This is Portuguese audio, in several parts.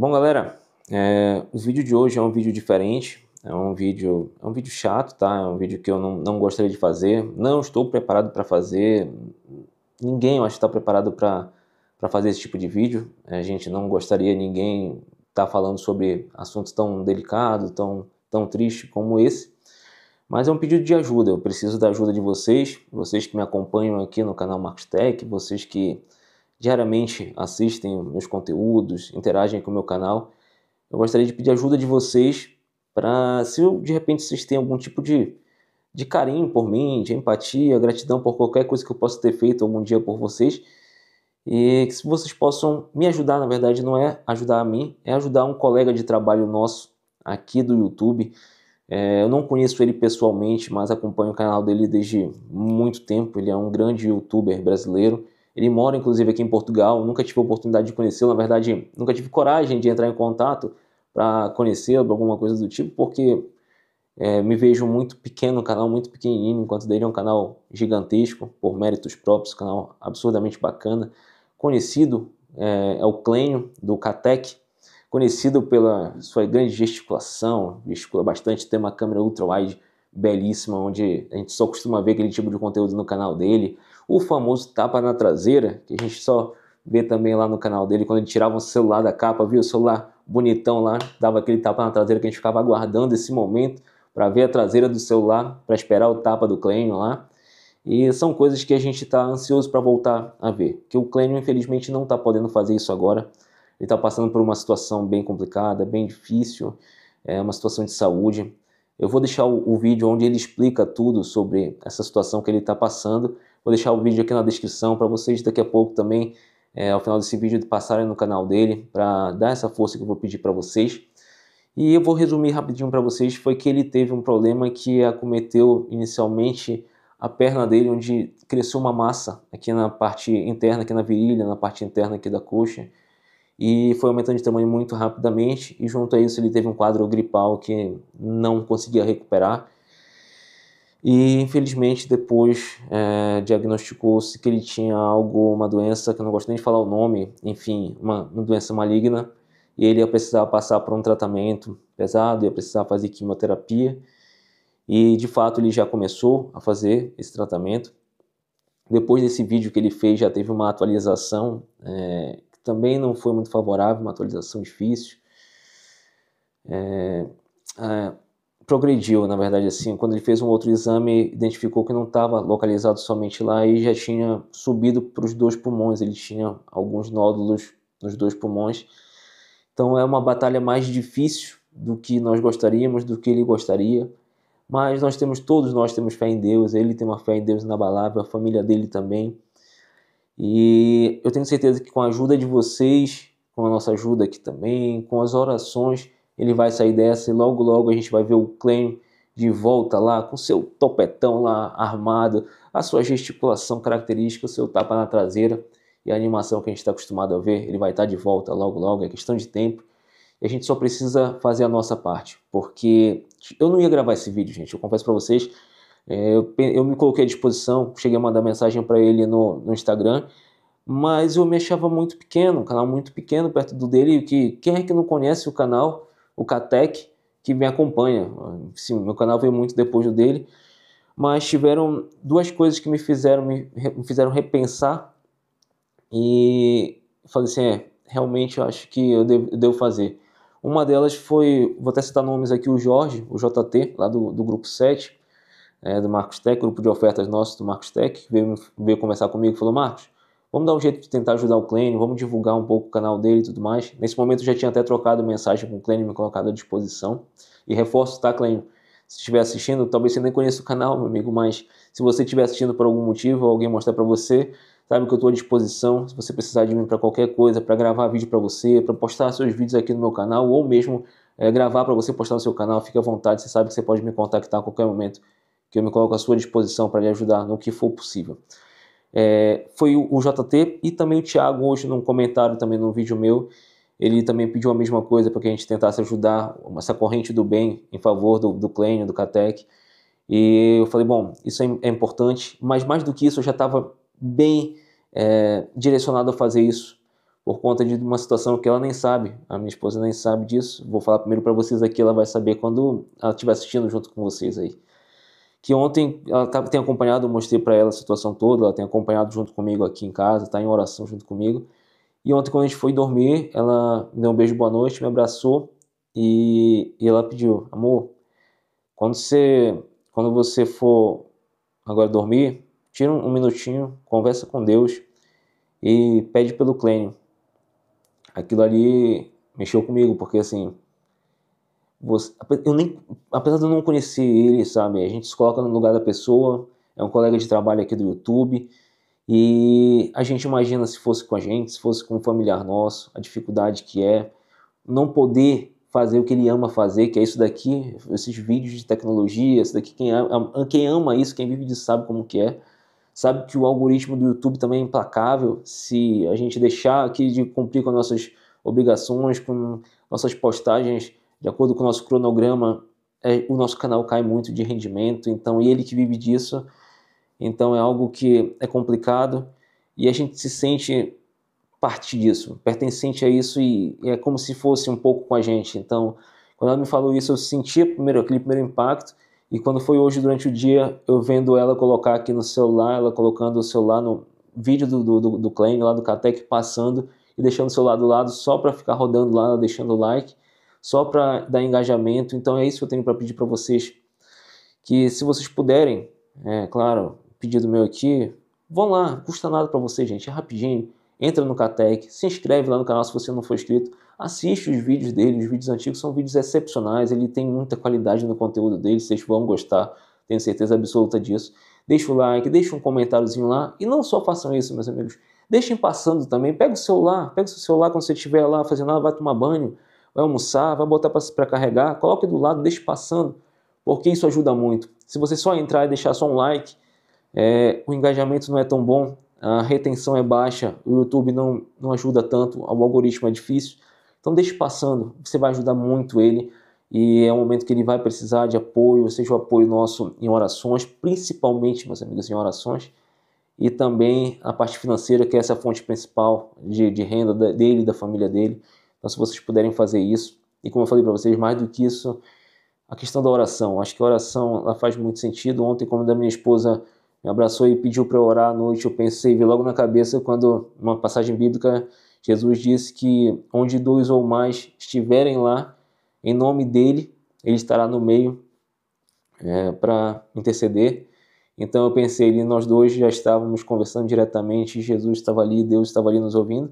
Bom, galera, é, o vídeo de hoje é um vídeo diferente, é um vídeo, é um vídeo chato, tá? É um vídeo que eu não, não gostaria de fazer, não estou preparado para fazer, ninguém eu acho que está preparado para fazer esse tipo de vídeo, a gente não gostaria, ninguém tá falando sobre assuntos tão delicados, tão, tão tristes como esse, mas é um pedido de ajuda, eu preciso da ajuda de vocês, vocês que me acompanham aqui no canal Marcos Tech, vocês que diariamente assistem meus conteúdos, interagem com o meu canal. Eu gostaria de pedir ajuda de vocês para, se eu, de repente vocês têm algum tipo de, de carinho por mim, de empatia, gratidão por qualquer coisa que eu possa ter feito algum dia por vocês, e que vocês possam me ajudar, na verdade não é ajudar a mim, é ajudar um colega de trabalho nosso aqui do YouTube. É, eu não conheço ele pessoalmente, mas acompanho o canal dele desde muito tempo. Ele é um grande youtuber brasileiro. Ele mora, inclusive, aqui em Portugal. Nunca tive a oportunidade de conhecê-lo. Na verdade, nunca tive coragem de entrar em contato para conhecê-lo, alguma coisa do tipo, porque é, me vejo muito pequeno, um canal muito pequenininho, enquanto dele é um canal gigantesco, por méritos próprios, canal absurdamente bacana. Conhecido é, é o Clênio, do Catec, conhecido pela sua grande gesticulação, gesticula bastante, tem uma câmera ultra-wide belíssima, onde a gente só costuma ver aquele tipo de conteúdo no canal dele o famoso tapa na traseira, que a gente só vê também lá no canal dele, quando ele tirava o celular da capa, viu? O celular bonitão lá, dava aquele tapa na traseira que a gente ficava aguardando esse momento para ver a traseira do celular, para esperar o tapa do Clênio lá. E são coisas que a gente está ansioso para voltar a ver. Que o Clênio, infelizmente, não está podendo fazer isso agora. Ele está passando por uma situação bem complicada, bem difícil, é uma situação de saúde. Eu vou deixar o, o vídeo onde ele explica tudo sobre essa situação que ele está passando Vou deixar o vídeo aqui na descrição para vocês daqui a pouco também, é, ao final desse vídeo, passarem no canal dele para dar essa força que eu vou pedir para vocês. E eu vou resumir rapidinho para vocês, foi que ele teve um problema que acometeu inicialmente a perna dele, onde cresceu uma massa aqui na parte interna, aqui na virilha, na parte interna aqui da coxa, e foi aumentando de tamanho muito rapidamente, e junto a isso ele teve um quadro gripal que não conseguia recuperar, e infelizmente depois é, diagnosticou-se que ele tinha algo, uma doença que eu não gosto nem de falar o nome, enfim, uma, uma doença maligna. E ele ia precisar passar por um tratamento pesado, ia precisar fazer quimioterapia. E de fato ele já começou a fazer esse tratamento. Depois desse vídeo que ele fez, já teve uma atualização é, que também não foi muito favorável, uma atualização difícil. É, é progrediu, na verdade, assim. Quando ele fez um outro exame, identificou que não estava localizado somente lá e já tinha subido para os dois pulmões. Ele tinha alguns nódulos nos dois pulmões. Então é uma batalha mais difícil do que nós gostaríamos, do que ele gostaria. Mas nós temos, todos nós temos fé em Deus, ele tem uma fé em Deus inabalável, a família dele também. E eu tenho certeza que com a ajuda de vocês, com a nossa ajuda aqui também, com as orações, ele vai sair dessa e logo logo a gente vai ver o Klein de volta lá com seu topetão lá armado, a sua gesticulação característica, o seu tapa na traseira e a animação que a gente está acostumado a ver, ele vai estar tá de volta logo logo, é questão de tempo. E a gente só precisa fazer a nossa parte, porque eu não ia gravar esse vídeo, gente, eu confesso para vocês, é, eu, eu, me coloquei à disposição, cheguei a mandar mensagem para ele no, no Instagram, mas eu me achava muito pequeno, um canal muito pequeno perto do dele, que quem é que não conhece o canal o Catec, que me acompanha. Sim, meu canal veio muito depois do dele. Mas tiveram duas coisas que me fizeram, me, me fizeram repensar e falei assim, é, realmente eu acho que eu devo, eu devo, fazer. Uma delas foi, vou até citar nomes aqui, o Jorge, o JT, lá do, do Grupo 7, é, do Marcos Tech, grupo de ofertas nosso do Marcos Tech, veio, veio conversar comigo e falou, Marcos, Vamos dar um jeito de tentar ajudar o Clênio, vamos divulgar um pouco o canal dele e tudo mais. Nesse momento eu já tinha até trocado mensagem com o Clênio, me colocado à disposição. E reforço, tá, Clênio? Se estiver assistindo, talvez você nem conheça o canal, meu amigo, mas se você estiver assistindo por algum motivo, alguém mostrar para você, sabe que eu estou à disposição. Se você precisar de mim para qualquer coisa, para gravar vídeo para você, para postar seus vídeos aqui no meu canal, ou mesmo é, gravar para você postar no seu canal, fique à vontade. Você sabe que você pode me contactar a qualquer momento, que eu me coloco à sua disposição para lhe ajudar no que for possível. É, foi o, JT e também o Thiago hoje num comentário também num vídeo meu, ele também pediu a mesma coisa para que a gente tentasse ajudar essa corrente do bem em favor do, do Clênio, do Catec. E eu falei, bom, isso é, é importante, mas mais do que isso, eu já estava bem é, direcionado a fazer isso por conta de uma situação que ela nem sabe, a minha esposa nem sabe disso. Vou falar primeiro para vocês aqui, ela vai saber quando ela estiver assistindo junto com vocês aí que ontem ela tá, tem acompanhado, eu mostrei para ela a situação toda, ela tem acompanhado junto comigo aqui em casa, está em oração junto comigo. E ontem, quando a gente foi dormir, ela me deu um beijo boa noite, me abraçou e, e ela pediu: Amor, quando você, quando você for agora dormir, tira um, um minutinho, conversa com Deus e pede pelo Clênio. Aquilo ali mexeu comigo, porque assim, você, eu nem, apesar de eu não conhecer ele, sabe? A gente se coloca no lugar da pessoa, é um colega de trabalho aqui do YouTube, e a gente imagina se fosse com a gente, se fosse com um familiar nosso, a dificuldade que é não poder fazer o que ele ama fazer, que é isso daqui, esses vídeos de tecnologia, isso daqui, quem ama, quem ama isso, quem vive disso sabe como que é, sabe que o algoritmo do YouTube também é implacável, se a gente deixar aqui de cumprir com nossas obrigações, com nossas postagens de acordo com o nosso cronograma, é, o nosso canal cai muito de rendimento, então e ele que vive disso, então é algo que é complicado e a gente se sente parte disso, pertencente a isso e, e é como se fosse um pouco com a gente. Então, quando ela me falou isso, eu senti primeiro, aquele primeiro impacto e quando foi hoje durante o dia, eu vendo ela colocar aqui no celular, ela colocando o celular no vídeo do, do, do, do lá do Catec, passando e deixando o celular do lado só para ficar rodando lá, deixando o like só para dar engajamento. Então é isso que eu tenho para pedir para vocês. Que se vocês puderem, é claro, pedido meu aqui, vão lá, não custa nada para vocês, gente, é rapidinho. Entra no Catec, se inscreve lá no canal se você não for inscrito, assiste os vídeos dele, os vídeos antigos são vídeos excepcionais, ele tem muita qualidade no conteúdo dele, vocês vão gostar, tenho certeza absoluta disso. Deixa o like, deixa um comentáriozinho lá, e não só façam isso, meus amigos, deixem passando também, pega o celular, pega o seu celular quando você estiver lá fazendo nada, vai tomar banho, vai almoçar, vai botar para carregar, coloque do lado, deixe passando, porque isso ajuda muito. Se você só entrar e deixar só um like, é, o engajamento não é tão bom, a retenção é baixa, o YouTube não, não ajuda tanto, o algoritmo é difícil. Então deixe passando, você vai ajudar muito ele e é um momento que ele vai precisar de apoio, seja o apoio nosso em orações, principalmente, meus amigos, em orações, e também a parte financeira, que é essa fonte principal de, de renda dele, da família dele. Então, se vocês puderem fazer isso, e como eu falei para vocês, mais do que isso, a questão da oração. Acho que a oração ela faz muito sentido. Ontem, quando a minha esposa me abraçou e pediu para orar à noite, eu pensei, vi logo na cabeça quando uma passagem bíblica, Jesus disse que onde dois ou mais estiverem lá, em nome dele, ele estará no meio é, para interceder. Então eu pensei, nós dois já estávamos conversando diretamente, Jesus estava ali, Deus estava ali nos ouvindo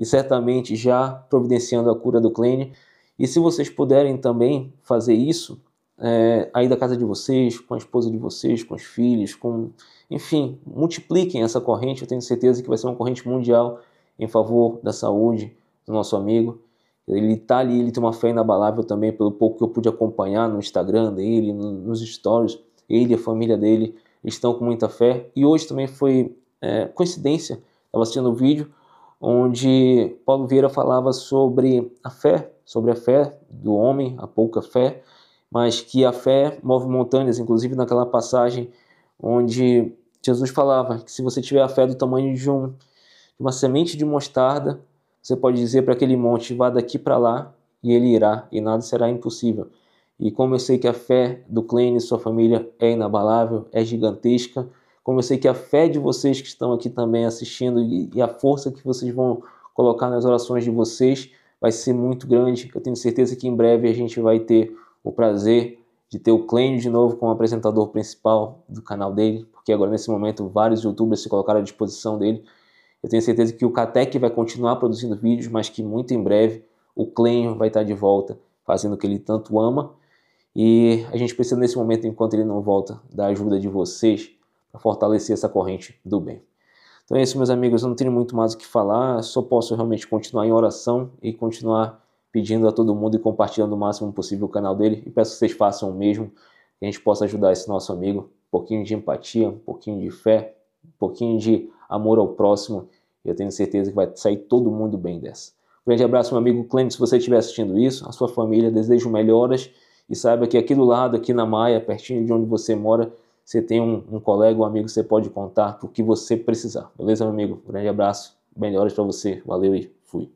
e certamente já providenciando a cura do Clênio. E se vocês puderem também fazer isso, é, aí da casa de vocês, com a esposa de vocês, com os filhos, com enfim, multipliquem essa corrente. Eu tenho certeza que vai ser uma corrente mundial em favor da saúde do nosso amigo. Ele está ali, ele tem uma fé inabalável também, pelo pouco que eu pude acompanhar no Instagram dele, nos stories. Ele e a família dele estão com muita fé. E hoje também foi é, coincidência, estava assistindo o vídeo onde Paulo Vieira falava sobre a fé, sobre a fé do homem, a pouca fé, mas que a fé move montanhas, inclusive naquela passagem onde Jesus falava que se você tiver a fé do tamanho de, um, de uma semente de mostarda, você pode dizer para aquele monte, vá daqui para lá, e ele irá, e nada será impossível. E como eu sei que a fé do Klein e sua família é inabalável, é gigantesca, como eu sei que a fé de vocês que estão aqui também assistindo e a força que vocês vão colocar nas orações de vocês vai ser muito grande. Eu tenho certeza que em breve a gente vai ter o prazer de ter o Clênio de novo como apresentador principal do canal dele, porque agora nesse momento vários youtubers se colocaram à disposição dele. Eu tenho certeza que o Catec vai continuar produzindo vídeos, mas que muito em breve o Clênio vai estar de volta, fazendo o que ele tanto ama. E a gente precisa nesse momento, enquanto ele não volta, da ajuda de vocês para fortalecer essa corrente do bem. Então é isso, meus amigos. Eu não tenho muito mais o que falar, só posso realmente continuar em oração e continuar pedindo a todo mundo e compartilhando o máximo possível o canal dele. E peço que vocês façam o mesmo, que a gente possa ajudar esse nosso amigo. Um pouquinho de empatia, um pouquinho de fé, um pouquinho de amor ao próximo. E eu tenho certeza que vai sair todo mundo bem dessa. Um grande abraço, meu amigo Clênio, se você estiver assistindo isso, a sua família, desejo melhoras. E saiba que aqui do lado, aqui na Maia, pertinho de onde você mora, você tem um, um colega, um amigo que você pode contar o que você precisar. Beleza, meu amigo? Um grande abraço, melhores para você. Valeu e fui.